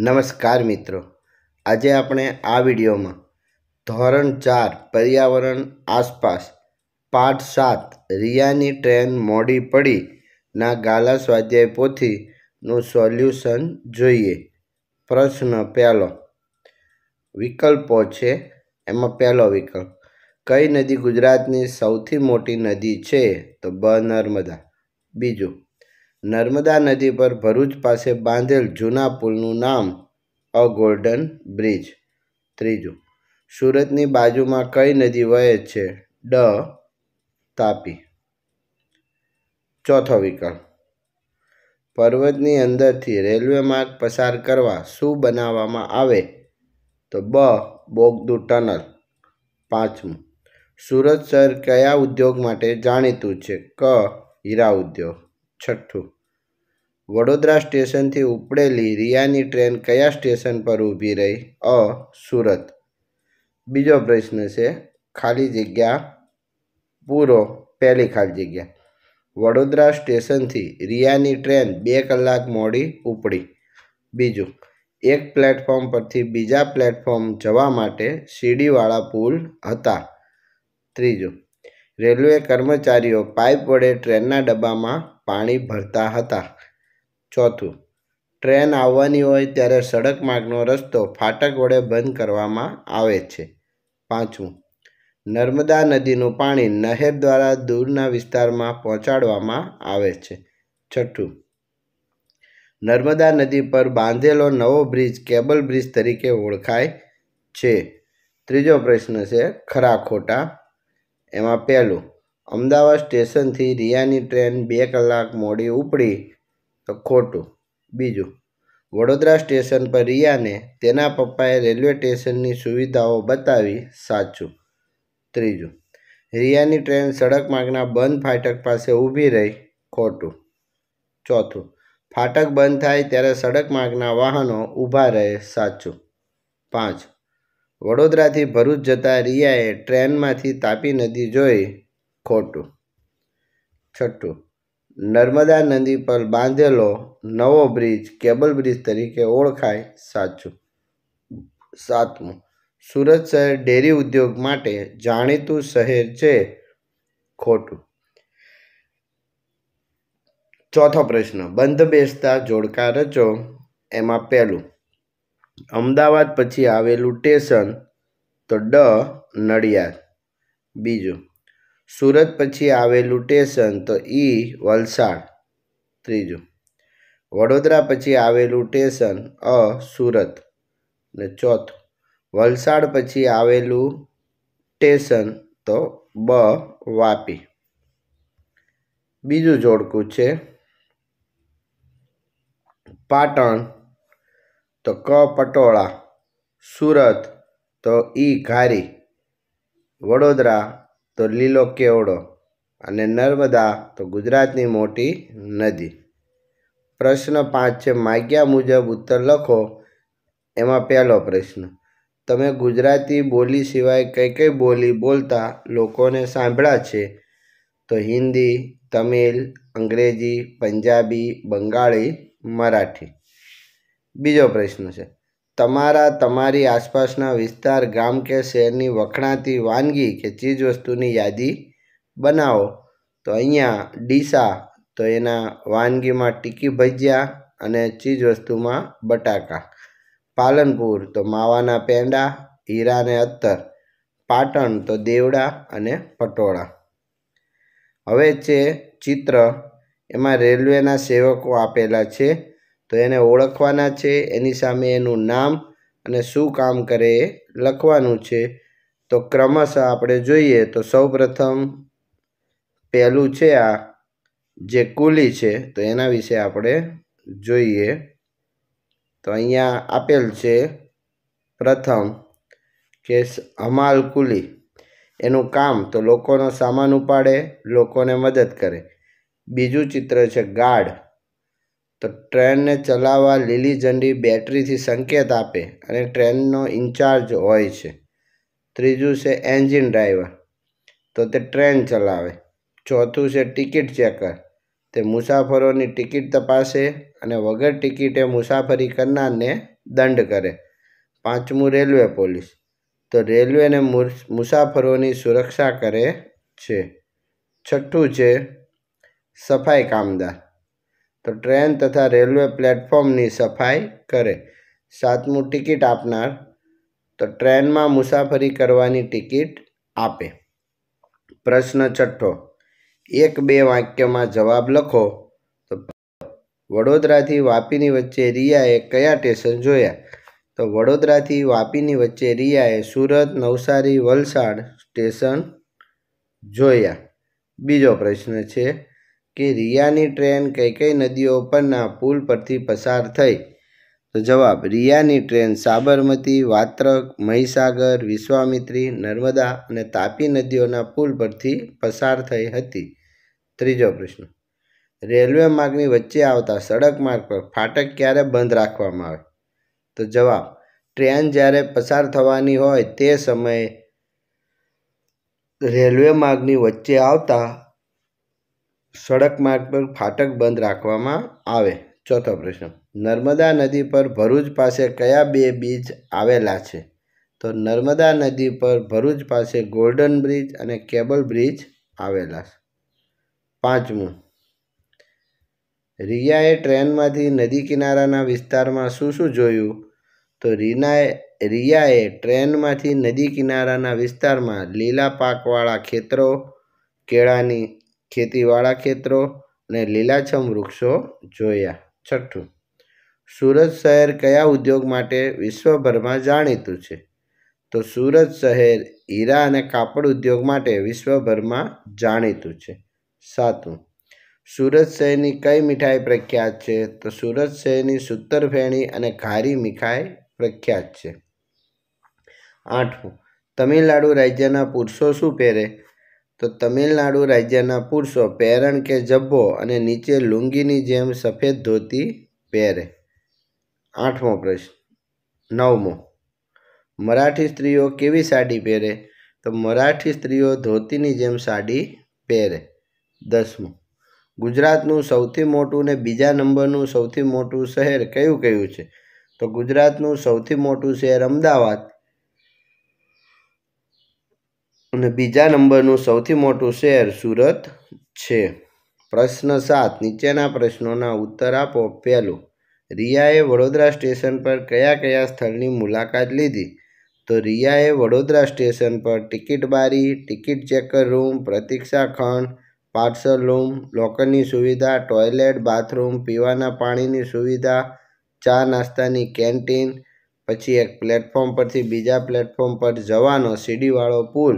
નમસ્કાર મિત્રો આજે આપણે આ વિડીયોમાં ધોરણ ચાર પર્યાવરણ આસપાસ પાઠ સાત રિયાની ટ્રેન મોડી પડીના ના ગાલા સ્વાધ્યાય પોથીનું સોલ્યુશન જોઈએ પ્રશ્ન પહેલો વિકલ્પો છે એમાં પહેલો વિકલ્પ કઈ નદી ગુજરાતની સૌથી મોટી નદી છે તો બ નર્મદા બીજું નર્મદા નદી પર ભરૂચ પાસે બાંધેલ જૂના પુલનું નામ અ ગોલ્ડન બ્રિજ ત્રીજું સુરતની બાજુમાં કઈ નદી વહે છે ડ તાપી ચોથો વિકલ્પ પર્વતની અંદરથી રેલવે માર્ગ પસાર કરવા શું બનાવવામાં આવે તો બ બોગદુ ટનલ પાંચમું સુરત શહેર કયા ઉદ્યોગ માટે જાણીતું છે ક હીરા ઉદ્યોગ છઠ્ઠું વડોદરા સ્ટેશનથી ઉપડેલી રિયાની ટ્રેન કયા સ્ટેશન પર ઊભી રહી અ સુરત બીજો પ્રશ્ન છે ખાલી જગ્યા પૂરો પહેલી ખાલી જગ્યા વડોદરા સ્ટેશનથી રિયાની ટ્રેન બે કલાક મોડી ઉપડી બીજું એક પ્લેટફોર્મ પરથી બીજા પ્લેટફોર્મ જવા માટે સીડીવાળા પુલ હતા ત્રીજું રેલવે કર્મચારીઓ પાઇપ વડે ટ્રેનના ડબ્બામાં પાણી ભરતા હતા ચોથું ટ્રેન આવવાની હોય ત્યારે સડક માર્ગનો રસ્તો ફાટક વડે બંધ કરવામાં આવે છે પાંચમું નર્મદા નદીનું પાણી નહેર દ્વારા દૂરના વિસ્તારમાં પહોંચાડવામાં આવે છે છઠ્ઠું નર્મદા નદી પર બાંધેલો નવો બ્રિજ કેબલ બ્રિજ તરીકે ઓળખાય છે ત્રીજો પ્રશ્ન છે ખરા ખોટા એમાં પહેલું અમદાવાદ સ્ટેશનથી રિયાની ટ્રેન બે કલાક મોડી ઉપડી તો ખોટું બીજું વડોદરા સ્ટેશન પર રિયાને તેના પપ્પાએ રેલવે સ્ટેશનની સુવિધાઓ બતાવી સાચું ત્રીજું રિયાની ટ્રેન સડક માર્ગના બંધ ફાટક પાસે ઊભી રહી ખોટું ચોથું ફાટક બંધ થાય ત્યારે સડક માર્ગના વાહનો ઊભા રહે સાચું પાંચ વડોદરાથી ભરૂચ જતા રિયાએ ટ્રેનમાંથી તાપી નદી જોઈ ખોટું છઠ્ઠું નર્મદા નદી પર બાંધેલો નવો બ્રિજ કેબલ બ્રિજ તરીકે ઓળખાય સાચું સાતમું સુરત શહેર ડેરી ઉદ્યોગ માટે જાણીતું શહેર છે ખોટું ચોથો પ્રશ્ન બંધ બેસતા જોડકા રચો એમાં પહેલું અમદાવાદ પછી આવેલું સ્ટેશન તો ડ નડિયાદ બીજું સુરત પછી આવેલું સ્ટેશન તો ઈ વલસાડ ત્રીજું વડોદરા પછી આવેલું સ્ટેશન અ સુરત ને ચોથું વલસાડ પછી આવેલું ટેશન તો બ વાપી બીજું જોડકું છે પાટણ તો ક પટોળા સુરત તો ઈ ઘારી વડોદરા તો લીલો કેવડો અને નર્મદા તો ગુજરાતની મોટી નદી પ્રશ્ન પાંચ છે માગ્યા મુજબ ઉત્તર લખો એમાં પહેલો પ્રશ્ન તમે ગુજરાતી બોલી સિવાય કઈ કઈ બોલી બોલતા લોકોને સાંભળ્યા છે તો હિન્દી તમિલ અંગ્રેજી પંજાબી બંગાળી મરાઠી બીજો પ્રશ્ન છે તમારા તમારી આસપાસના વિસ્તાર ગામ કે શહેરની વખણાતી વાનગી કે ચીજવસ્તુની યાદી બનાવો તો અહીંયા ડીસા તો એના વાનગીમાં ટીકી ભજીયા અને ચીજવસ્તુમાં બટાકા પાલનપુર તો માવાના પેંડા હીરા અને અત્તર પાટણ તો દેવડા અને પટોળા હવે છે ચિત્ર એમાં રેલવેના સેવકો આપેલા છે તો એને ઓળખવાના છે એની સામે એનું નામ અને શું કામ કરે એ લખવાનું છે તો ક્રમશઃ આપણે જોઈએ તો સૌપ્રથમ પહેલું છે આ જે કુલી છે તો એના વિશે આપણે જોઈએ તો અહીંયા આપેલ છે પ્રથમ કે હમાલ કુલી એનું કામ તો લોકોનો સામાન ઉપાડે લોકોને મદદ કરે બીજું ચિત્ર છે ગાઢ તો ટ્રેનને ચલાવવા લીલી ઝંડી બેટરીથી સંકેત આપે અને ટ્રેનનો ઇન્ચાર્જ હોય છે ત્રીજું છે એન્જિન ડ્રાઈવર તો તે ટ્રેન ચલાવે ચોથું છે ટિકિટ ચેકર તે મુસાફરોની ટિકિટ તપાસે અને વગર ટિકિટે મુસાફરી કરનારને દંડ કરે પાંચમું રેલવે પોલીસ તો રેલવેને મુસાફરોની સુરક્ષા કરે છે છઠ્ઠું છે સફાઈ કામદાર તો ટ્રેન તથા રેલવે પ્લેટફોર્મની સફાઈ કરે સાતમું ટિકિટ આપનાર તો ટ્રેનમાં મુસાફરી કરવાની ટિકિટ આપે પ્રશ્ન છઠ્ઠો એક બે વાક્યમાં જવાબ લખો તો વડોદરાથી વાપીની વચ્ચે રિયાએ કયા સ્ટેશન જોયા તો વડોદરાથી વાપીની વચ્ચે રિયાએ સુરત નવસારી વલસાડ સ્ટેશન જોયા બીજો પ્રશ્ન છે કે રિયાની ટ્રેન કઈ કઈ નદીઓ પરના પુલ પરથી પસાર થઈ તો જવાબ રિયાની ટ્રેન સાબરમતી વાત્રક મહીસાગર વિશ્વામિત્રી નર્મદા અને તાપી નદીઓના પુલ પરથી પસાર થઈ હતી ત્રીજો પ્રશ્ન રેલવે માર્ગની વચ્ચે આવતા સડક માર્ગ પર ફાટક ક્યારે બંધ રાખવામાં આવે તો જવાબ ટ્રેન જ્યારે પસાર થવાની હોય તે સમયે રેલવે માર્ગની વચ્ચે આવતા સડક માર્ગ પર ફાટક બંધ રાખવામાં આવે ચોથો પ્રશ્ન નર્મદા નદી પર ભરૂચ પાસે કયા બે બીચ આવેલા છે તો નર્મદા નદી પર ભરૂચ પાસે ગોલ્ડન બ્રિજ અને કેબલ બ્રિજ આવેલા છે પાંચમું રિયાએ ટ્રેનમાંથી નદી કિનારાના વિસ્તારમાં શું શું જોયું તો રીનાએ રિયાએ ટ્રેનમાંથી નદી કિનારાના વિસ્તારમાં લીલા પાકવાળા ખેતરો કેળાની ખેતીવાળા ખેતરો અને લીલાછમ વૃક્ષો જોયા છઠ્ઠું સુરત શહેર કયા ઉદ્યોગ માટે વિશ્વભરમાં જાણીતું છે તો સુરત શહેર હીરા અને કાપડ ઉદ્યોગ માટે વિશ્વભરમાં જાણીતું છે સાતમું સુરત શહેરની કઈ મીઠાઈ પ્રખ્યાત છે તો સુરત શહેરની સુતરફેણી અને ઘારી મીઠાઈ પ્રખ્યાત છે આઠમું તમિલનાડુ રાજ્યના પુરુષો શું પહેરે તો તમિલનાડુ રાજ્યના પુરુષો પહેરણ કે જબ્બો અને નીચે લુંગીની જેમ સફેદ ધોતી પહેરે આઠમો પ્રશ્ન નવમો મરાઠી સ્ત્રીઓ કેવી સાડી પહેરે તો મરાઠી સ્ત્રીઓ ધોતીની જેમ સાડી પહેરે દસમું ગુજરાતનું સૌથી મોટું ને બીજા નંબરનું સૌથી મોટું શહેર કયું કયું છે તો ગુજરાતનું સૌથી મોટું શહેર અમદાવાદ અને બીજા નંબરનું સૌથી મોટું શહેર સુરત છે પ્રશ્ન સાત નીચેના પ્રશ્નોના ઉત્તર આપો પહેલું રિયાએ વડોદરા સ્ટેશન પર કયા કયા સ્થળની મુલાકાત લીધી તો રિયાએ વડોદરા સ્ટેશન પર ટિકિટ બારી ટિકિટ ચેકર રૂમ પ્રતીક્ષા ખંડ પાર્સલ રૂમ લોકરની સુવિધા ટોયલેટ બાથરૂમ પીવાના પાણીની સુવિધા ચા નાસ્તાની કેન્ટીન પછી એક પ્લેટફોર્મ પરથી બીજા પ્લેટફોર્મ પર જવાનો સીડીવાળો પુલ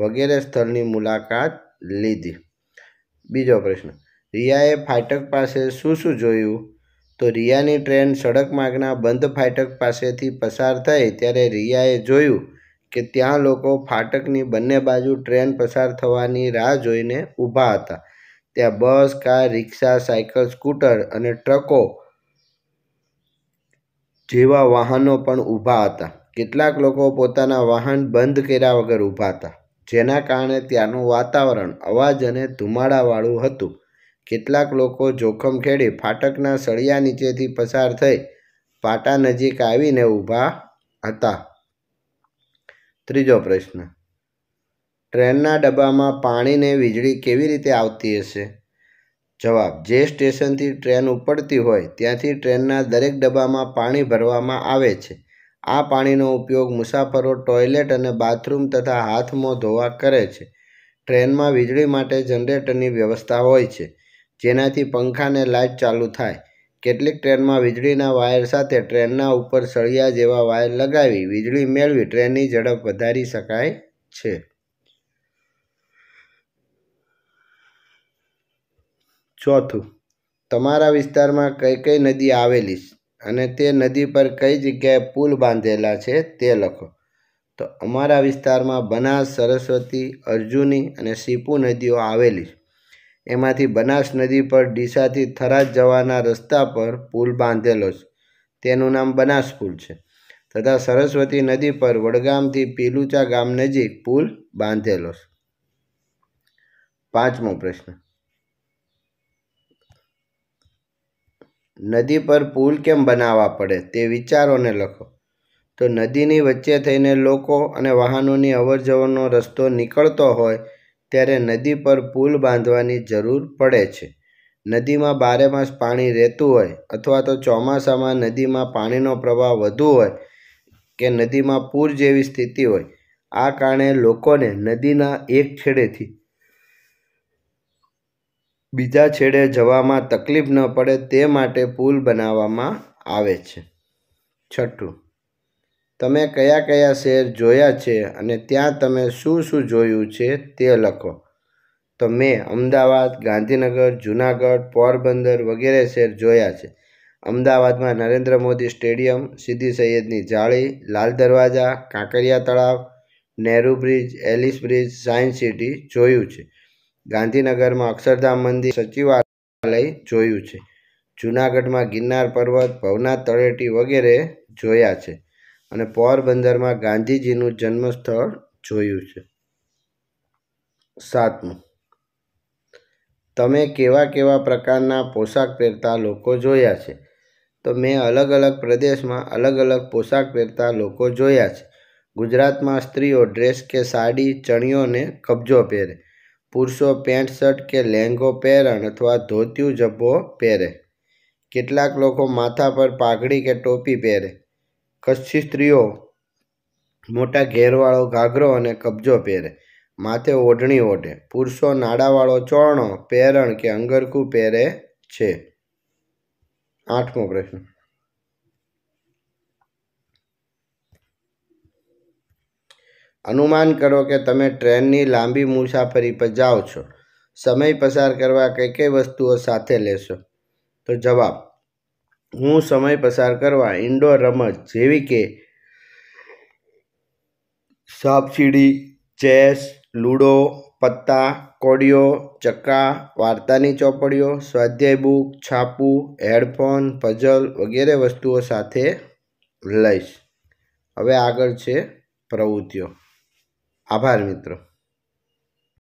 વગેરે સ્થળની મુલાકાત લીધી બીજો પ્રશ્ન રિયાએ ફાટક પાસે શું શું જોયું તો રિયાની ટ્રેન સડક માર્ગના બંધ ફાટક પાસેથી પસાર થઈ ત્યારે રિયાએ જોયું કે ત્યાં લોકો ફાટકની બંને બાજુ ટ્રેન પસાર થવાની રાહ જોઈને ઊભા હતા ત્યાં bus car rickshaw cycle scooter અને ટ્રકો જેવા વાહનો પણ ઊભા હતા કેટલાક લોકો પોતાના વાહન બંધ કર્યા વગર ઊભા હતા જેના કારણે ત્યાંનું વાતાવરણ અવાજ અને ધુમાડાવાળું હતું કેટલાક લોકો જોખમ ખેડી ફાટકના સળિયા નીચેથી પસાર થઈ પાટા નજીક આવીને ઊભા હતા ત્રીજો પ્રશ્ન ટ્રેનના ડબ્બામાં પાણીને વીજળી કેવી રીતે આવતી હશે જવાબ જે સ્ટેશનથી ટ્રેન ઉપડતી હોય ત્યાંથી ટ્રેનના દરેક ડબ્બામાં પાણી ભરવામાં આવે છે આ પાણીનો ઉપયોગ મુસાફરો ટોયલેટ અને બાથરૂમ તથા હાથમાં ધોવા કરે છે ટ્રેનમાં વીજળી માટે જનરેટરની વ્યવસ્થા હોય છે જેનાથી પંખાને લાઇટ ચાલુ થાય કેટલીક ટ્રેનમાં વીજળીના વાયર સાથે ટ્રેનના ઉપર સળિયા જેવા વાયર લગાવી વીજળી મેળવી ટ્રેનની ઝડપ વધારી શકાય છે ચોથું તમારા વિસ્તારમાં કઈ કઈ નદી આવેલી છે અને તે નદી પર કઈ જગ્યાએ પુલ બાંધેલા છે તે લખો તો અમારા વિસ્તારમાં બનાસ સરસ્વતી અર્જુની અને સીપુ નદીઓ આવેલી છે એમાંથી બનાસ નદી પર ડીસાથી થરાજ જવાના રસ્તા પર પુલ બાંધેલો છે તેનું નામ બનાસ પુલ છે તથા સરસ્વતી નદી પર વડગામથી પીલુચા ગામ નજીક પુલ બાંધેલો છે પાંચમો પ્રશ્ન નદી પર પુલ કેમ બનાવવા પડે તે વિચારોને લખો તો નદીની વચ્ચે થઈને લોકો અને વાહનોની અવરજવરનો રસ્તો નીકળતો હોય ત્યારે નદી પર પુલ બાંધવાની જરૂર પડે છે નદીમાં બારેમાસ પાણી રહેતું હોય અથવા તો ચોમાસામાં નદીમાં પાણીનો પ્રવાહ વધુ હોય કે નદીમાં પૂર જેવી સ્થિતિ હોય આ કારણે લોકોને નદીના એક છેડેથી બીજા છેડે જવામાં તકલીફ ન પડે તે માટે પુલ બનાવવામાં આવે છે છઠ્ઠું તમે કયા કયા શહેર જોયા છે અને ત્યાં તમે શું શું જોયું છે તે લખો તો મેં અમદાવાદ ગાંધીનગર જૂનાગઢ પોરબંદર વગેરે શહેર જોયા છે અમદાવાદમાં નરેન્દ્ર મોદી સ્ટેડિયમ સિદ્ધિ સૈયદની જાળી લાલ દરવાજા કાંકરિયા તળાવ Nehru bridge Ellis bridge science city જોયું છે ગાંધીનગરમાં અક્ષરધામ મંદિર સચિવાલય જોયું છે જૂનાગઢમાં ગિરનાર પર્વત ભવનાથ તળેટી વગેરે જોયા છે અને પોરબંદરમાં ગાંધીજીનું જન્મસ્થળ જોયું છે સાતમું તમે કેવા કેવા પ્રકારના પોશાક પહેરતા લોકો જોયા છે તો મેં અલગ અલગ પ્રદેશમાં અલગ અલગ પોશાક પહેરતા લોકો જોયા છે ગુજરાતમાં સ્ત્રીઓ ડ્રેસ કે સાડી ચણિયોને કબજો પહેરે પુરુષો પેન્ટ શર્ટ કે લહેંગો પહેરણ અથવા ધોતિયું જબ્બો પહેરે કેટલાક લોકો માથા પર પાઘડી કે ટોપી પહેરે કચ્છી સ્ત્રીઓ મોટા ઘેરવાળો ઘાઘરો અને કબજો પહેરે માથે ઓઢણી ઓઢે પુરુષો નાડાવાળો ચોરણો પહેરણ કે અંગરખું પહેરે છે આઠમો પ્રશ્ન અનુમાન કરો કે તમે ટ્રેનની લાંબી મુસાફરી પર જાઓ છો સમય પસાર કરવા કઈ કઈ વસ્તુઓ સાથે લેશો તો જવાબ હું સમય પસાર કરવા ઇન્ડોર રમત જેવી કે સાપસીડી ચેસ લૂડો પત્તા કોડીઓ ચક્કા વાર્તાની ચોપડીઓ સ્વાધ્યાય બુક છાપું હેડફોન પઝલ વગેરે વસ્તુઓ સાથે લઈશ હવે આગળ છે પ્રવૃત્તિઓ આભાર મિત્રો